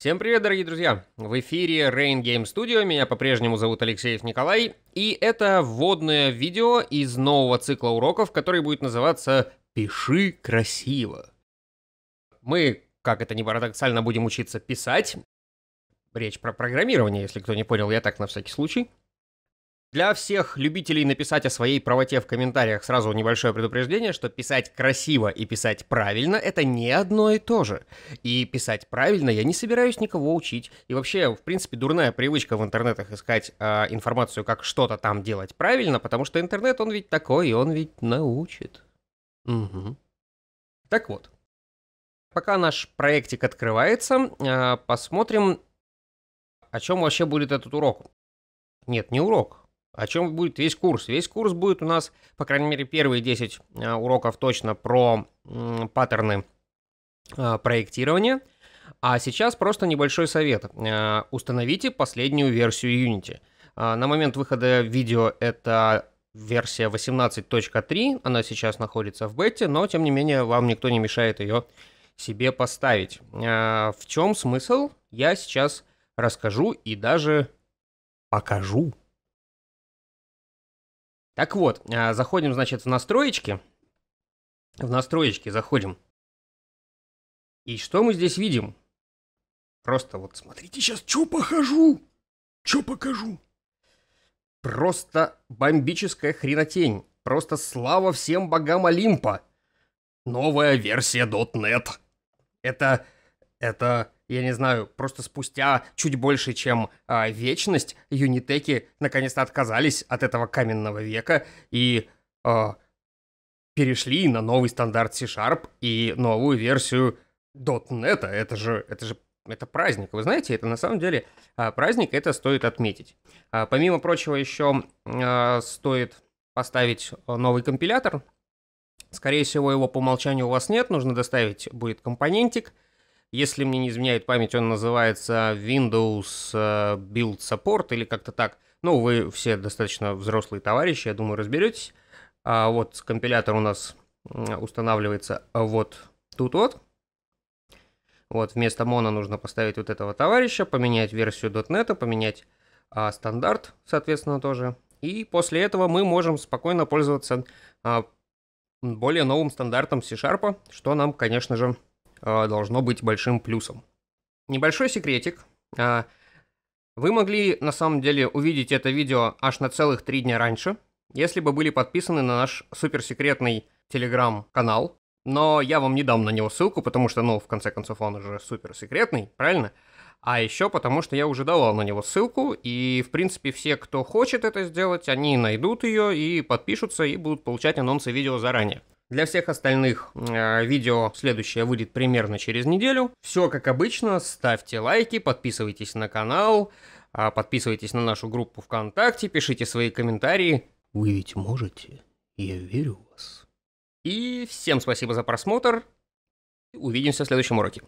Всем привет, дорогие друзья! В эфире Rain Game Studio, меня по-прежнему зовут Алексеев Николай, и это вводное видео из нового цикла уроков, который будет называться «Пиши красиво». Мы, как это не парадоксально, будем учиться писать. Речь про программирование, если кто не понял, я так на всякий случай. Для всех любителей написать о своей правоте в комментариях сразу небольшое предупреждение, что писать красиво и писать правильно — это не одно и то же. И писать правильно я не собираюсь никого учить. И вообще, в принципе, дурная привычка в интернетах искать э, информацию, как что-то там делать правильно, потому что интернет, он ведь такой, и он ведь научит. Угу. Так вот. Пока наш проектик открывается, э, посмотрим, о чем вообще будет этот урок. Нет, не урок о чем будет весь курс? Весь курс будет у нас, по крайней мере, первые 10 э, уроков точно про паттерны э, проектирования. А сейчас просто небольшой совет. Э, установите последнюю версию Unity. На момент выхода видео это версия 18.3, она сейчас находится в бете, но тем не менее вам никто не мешает ее себе поставить. В чем смысл, я сейчас расскажу и даже покажу. Так вот, а, заходим, значит, в настроечки. В настроечки заходим. И что мы здесь видим? Просто вот смотрите, сейчас что похожу, что покажу. Просто бомбическая хренотень. Просто слава всем богам Олимпа. Новая версия .NET. Это... это я не знаю, просто спустя чуть больше, чем а, вечность, юнитеки наконец-то отказались от этого каменного века и а, перешли на новый стандарт C-Sharp и новую версию .NET. Это же, это же это праздник. Вы знаете, это на самом деле а, праздник, это стоит отметить. А, помимо прочего, еще а, стоит поставить новый компилятор. Скорее всего, его по умолчанию у вас нет, нужно доставить будет компонентик – если мне не изменяет память, он называется Windows э, Build Support или как-то так. Ну, вы все достаточно взрослые товарищи, я думаю, разберетесь. А вот компилятор у нас устанавливается вот тут вот. Вот вместо моно нужно поставить вот этого товарища, поменять версию .NET, поменять а, стандарт, соответственно, тоже. И после этого мы можем спокойно пользоваться а, более новым стандартом C-Sharp, что нам, конечно же, а, должно быть большим плюсом. Небольшой секретик. А, вы могли на самом деле увидеть это видео аж на целых три дня раньше, если бы были подписаны на наш суперсекретный телеграм-канал. Но я вам не дам на него ссылку, потому что, ну, в конце концов, он уже суперсекретный, правильно? А еще потому, что я уже давал на него ссылку, и, в принципе, все, кто хочет это сделать, они найдут ее и подпишутся, и будут получать анонсы видео заранее. Для всех остальных э, видео следующее выйдет примерно через неделю. Все как обычно, ставьте лайки, подписывайтесь на канал, э, подписывайтесь на нашу группу ВКонтакте, пишите свои комментарии. Вы ведь можете, я верю в вас. И всем спасибо за просмотр. Увидимся в следующем уроке.